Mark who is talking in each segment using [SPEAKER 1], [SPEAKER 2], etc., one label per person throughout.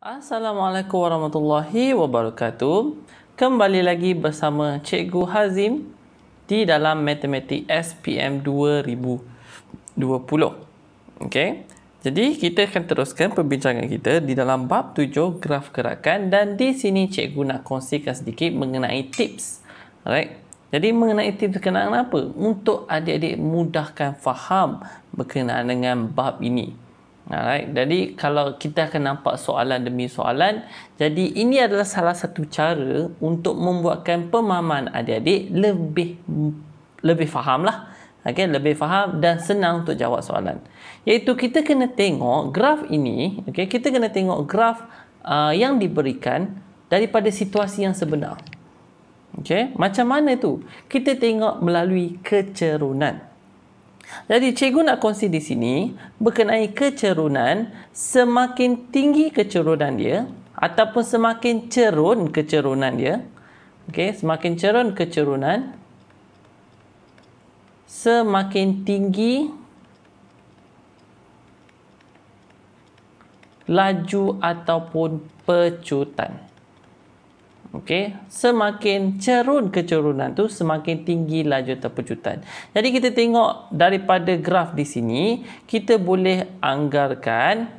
[SPEAKER 1] Assalamualaikum warahmatullahi wabarakatuh. Kembali lagi bersama Cikgu Hazim di dalam Matematik SPM 2020. Okey. Jadi kita akan teruskan perbincangan kita di dalam bab 7 graf gerakan dan di sini cikgu nak kongsikan sedikit mengenai tips. Alright. Jadi mengenai tips berkenaan apa? Untuk adik-adik mudahkan faham berkenaan dengan bab ini. Alright. Jadi kalau kita akan nampak soalan demi soalan, jadi ini adalah salah satu cara untuk membuatkan pemahaman adik-adik lebih lebih faham lah, Okay, lebih faham dan senang untuk jawab soalan. Iaitu kita kena tengok graf ini, okay, kita kena tengok graf uh, yang diberikan daripada situasi yang sebenar. Okay, macam mana tu? Kita tengok melalui kecerunan. Jadi cikgu nak kongsi di sini berkenaan kecerunan, semakin tinggi kecerunan dia ataupun semakin cerun kecerunan dia. Okey, semakin cerun kecerunan semakin tinggi laju ataupun pecutan. Okey, semakin cerun kecerunan tu semakin tinggi laju terpejutan. Jadi kita tengok daripada graf di sini, kita boleh anggarkan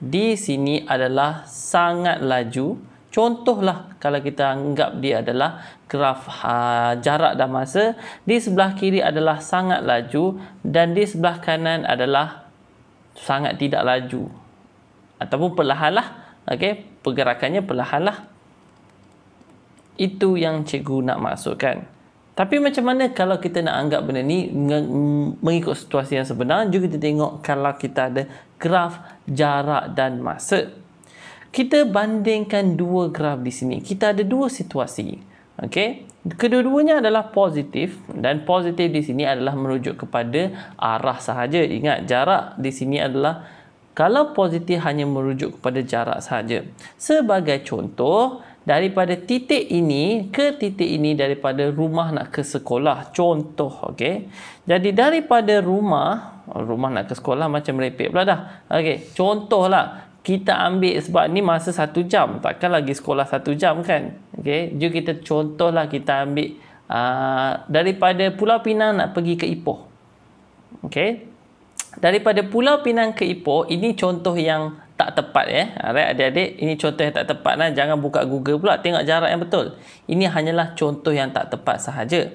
[SPEAKER 1] di sini adalah sangat laju. Contohlah kalau kita anggap dia adalah graf uh, jarak dan masa, di sebelah kiri adalah sangat laju dan di sebelah kanan adalah sangat tidak laju. Ataupun perlahanlah. Okey, pergerakannya perlahanlah. Itu yang cikgu nak maksudkan. Tapi macam mana kalau kita nak anggap benda ni mengikut situasi yang sebenar juga kita tengok kalau kita ada graf jarak dan masa. Kita bandingkan dua graf di sini. Kita ada dua situasi. Okey. Kedua-duanya adalah positif dan positif di sini adalah merujuk kepada arah sahaja. Ingat jarak di sini adalah kalau positif hanya merujuk kepada jarak sahaja. Sebagai contoh, daripada titik ini ke titik ini daripada rumah nak ke sekolah contoh okey jadi daripada rumah oh, rumah nak ke sekolah macam merepek pula dah okey contohlah kita ambil sebab ni masa satu jam takkan lagi sekolah satu jam kan okey jadi kita contohlah kita ambil uh, daripada Pulau Pinang nak pergi ke Ipoh okey daripada Pulau Pinang ke Ipoh ini contoh yang tak tepat ya. Alright adik-adik, ini contoh yang tak tepat nah. Jangan buka Google pula, tengok jarak yang betul. Ini hanyalah contoh yang tak tepat sahaja.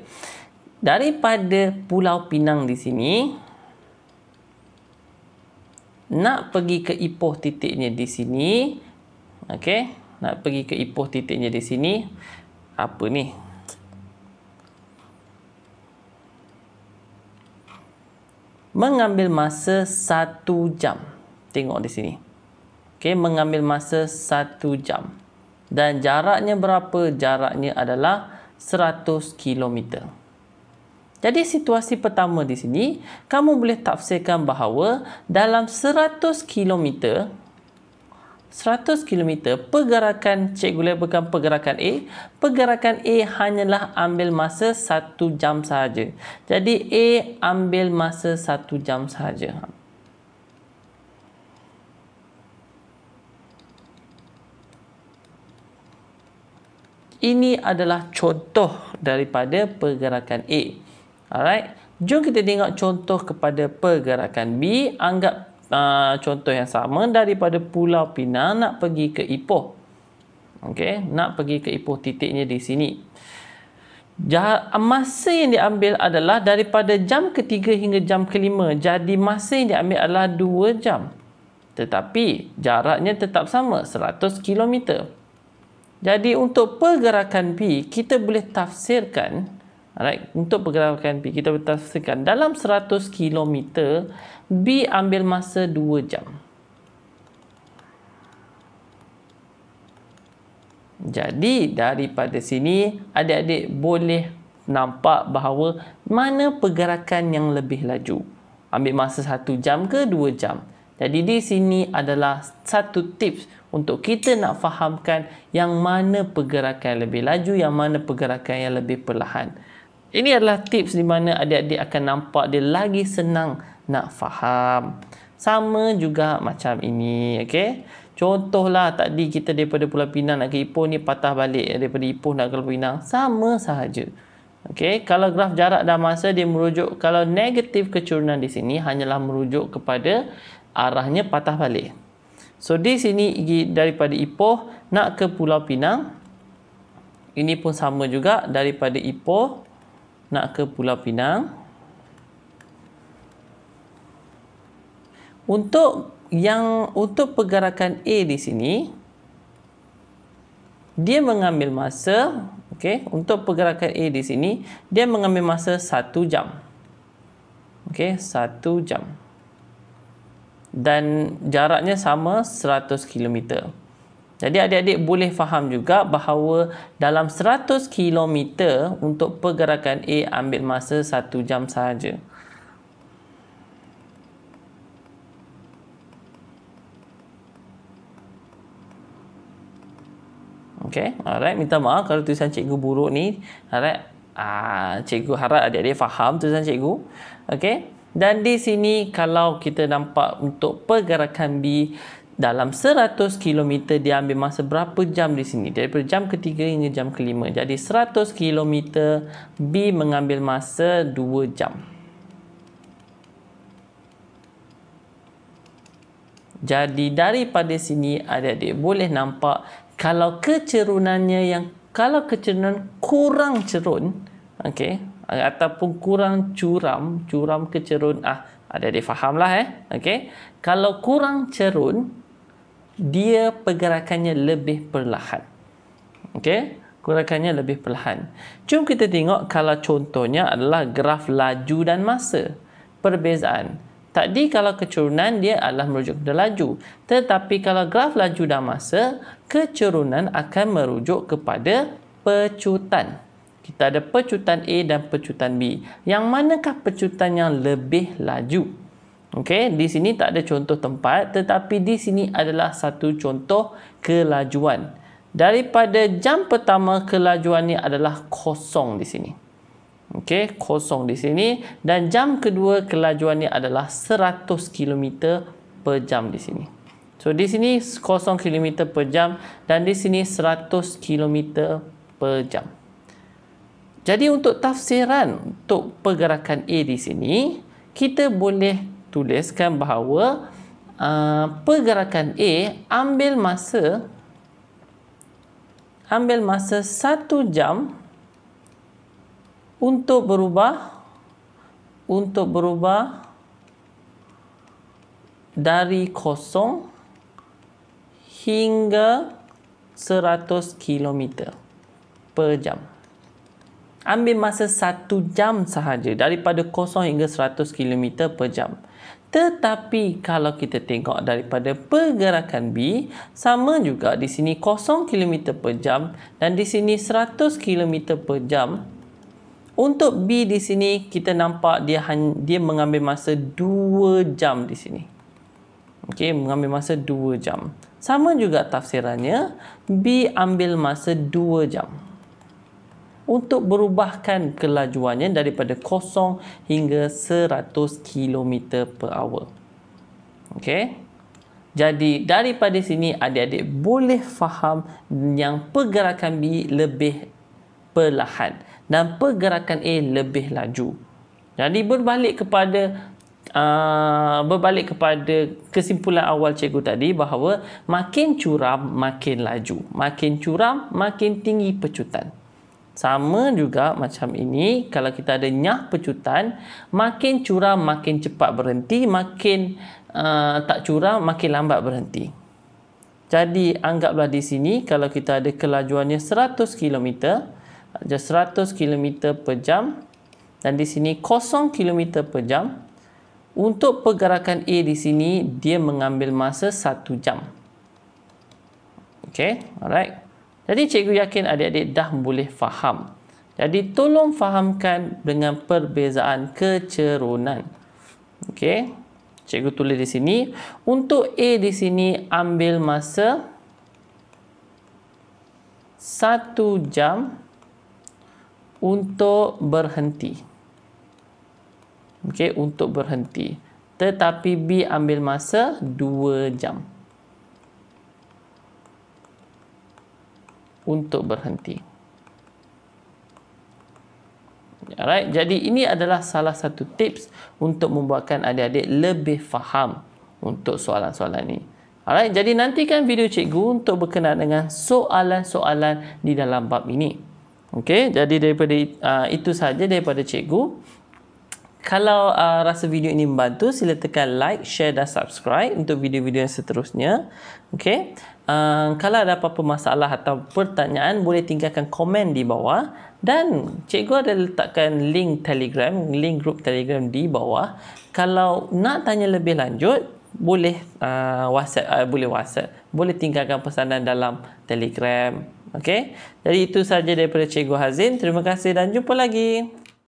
[SPEAKER 1] Daripada Pulau Pinang di sini nak pergi ke Ipoh titiknya di sini. Okey, nak pergi ke Ipoh titiknya di sini. Apa ni? Mengambil masa satu jam. Tengok di sini okay, mengambil masa satu jam dan jaraknya berapa? Jaraknya adalah 100 km. Jadi situasi pertama di sini, kamu boleh tafsirkan bahawa dalam 100 km 100 km pergerakan cikgu lebarkan pergerakan A, pergerakan A hanyalah ambil masa 1 jam sahaja. Jadi A ambil masa 1 jam sahaja. ini adalah contoh daripada pergerakan A. Alright, jom kita tengok contoh kepada pergerakan B. Anggap uh, contoh yang sama daripada Pulau Pinang nak pergi ke Ipoh. Okey, nak pergi ke Ipoh titiknya di sini. Masa yang diambil adalah daripada jam ketiga hingga jam kelima. Jadi masa yang diambil adalah 2 jam. Tetapi jaraknya tetap sama, 100 kilometer. Jadi untuk pergerakan B kita boleh tafsirkan Alright, untuk pergerakan B kita boleh tafsirkan dalam 100 km B ambil masa 2 jam. Jadi daripada sini adik-adik boleh nampak bahawa mana pergerakan yang lebih laju. Ambil masa 1 jam ke 2 jam. Jadi di sini adalah satu tips untuk kita nak fahamkan yang mana pergerakan yang lebih laju, yang mana pergerakan yang lebih perlahan. Ini adalah tips di mana adik-adik akan nampak dia lagi senang nak faham. Sama juga macam ini, okey. Contohlah tadi kita daripada Pulau Pinang nak ke Ipoh ni patah balik eh, daripada Ipoh nak ke Pulau Pinang. Sama sahaja. Okey, kalau graf jarak dan masa dia merujuk kalau negatif kecurunan di sini hanyalah merujuk kepada arahnya patah balik. So di sini daripada Ipoh nak ke Pulau Pinang. Ini pun sama juga daripada Ipoh nak ke Pulau Pinang. Untuk yang untuk pergerakan A di sini dia mengambil masa okey untuk pergerakan A di sini dia mengambil masa 1 jam. Okey, 1 jam dan jaraknya sama 100 km. Jadi adik-adik boleh faham juga bahawa dalam 100 km untuk pergerakan A ambil masa 1 jam sahaja. Okey, alright minta maaf kalau tulisan cikgu buruk ni. Alright. Ah, cikgu harap adik-adik faham tulisan cikgu. Okey. Dan di sini kalau kita nampak untuk pergerakan B dalam 100 km dia ambil masa berapa jam di sini daripada jam ketiga hingga jam kelima. Jadi 100 km B mengambil masa 2 jam. Jadi daripada sini adik-adik boleh nampak kalau kecerunannya yang kalau kecerunan kurang cerun okey Eh, ataupun kurang curam, curam ke cerun, ah, ada dia fahamlah eh. Okey. Kalau kurang cerun, dia pergerakannya lebih perlahan. Okey. Pergerakannya lebih perlahan. Cuma kita tengok kalau contohnya adalah graf laju dan masa. Perbezaan. Tadi kalau kecerunan dia adalah merujuk kepada laju. Tetapi kalau graf laju dan masa, kecerunan akan merujuk kepada pecutan kita ada pecutan A dan pecutan B. Yang manakah pecutan yang lebih laju? Okey, di sini tak ada contoh tempat tetapi di sini adalah satu contoh kelajuan. Daripada jam pertama kelajuan ni adalah kosong di sini. Okey, kosong di sini dan jam kedua kelajuan ni adalah 100 km per jam di sini. So di sini kosong kilometer per jam dan di sini 100 km per jam. Jadi untuk tafsiran untuk pergerakan A di sini, kita boleh tuliskan bahawa uh, pergerakan A ambil masa ambil masa satu jam untuk berubah untuk berubah dari kosong hingga 100 km per jam ambil masa 1 jam sahaja daripada 0 hingga 100 km per jam. Tetapi kalau kita tengok daripada pergerakan B, sama juga di sini 0 km per jam dan di sini 100 km per jam. Untuk B di sini kita nampak dia dia mengambil masa 2 jam di sini. Okey, mengambil masa 2 jam. Sama juga tafsirannya, B ambil masa 2 jam untuk berubahkan kelajuannya daripada kosong hingga 100 km per hour. Okey. Jadi daripada sini adik-adik boleh faham yang pergerakan B lebih perlahan dan pergerakan A lebih laju. Jadi berbalik kepada uh, berbalik kepada kesimpulan awal cikgu tadi bahawa makin curam makin laju, makin curam makin tinggi pecutan. Sama juga macam ini, kalau kita ada nyah pecutan, makin curam makin cepat berhenti, makin uh, tak curam makin lambat berhenti. Jadi anggaplah di sini kalau kita ada kelajuannya 100 km, ada 100 km per jam dan di sini 0 km per jam, untuk pergerakan A di sini dia mengambil masa 1 jam. Okay, alright. Jadi cikgu yakin adik-adik dah boleh faham. Jadi tolong fahamkan dengan perbezaan kecerunan. Okey. Cikgu tulis di sini. Untuk A di sini ambil masa 1 jam untuk berhenti. Okey, untuk berhenti. Tetapi B ambil masa 2 jam. untuk berhenti. Alright, jadi ini adalah salah satu tips untuk membuatkan adik-adik lebih faham untuk soalan-soalan ini. Alright, jadi nantikan video cikgu untuk berkenaan dengan soalan-soalan di dalam bab ini. Okey, jadi daripada uh, itu saja daripada cikgu. Kalau uh, rasa video ini membantu, sila tekan like, share dan subscribe untuk video-video yang seterusnya. Okey. Ehm, kalau ada apa-apa masalah atau pertanyaan boleh tinggalkan komen di bawah dan cikgu ada letakkan link telegram, link grup telegram di bawah. Kalau nak tanya lebih lanjut boleh uh, whatsapp, uh, boleh whatsapp, boleh tinggalkan pesanan dalam telegram. Okay? Jadi itu sahaja daripada cikgu Hazin. Terima kasih dan jumpa lagi.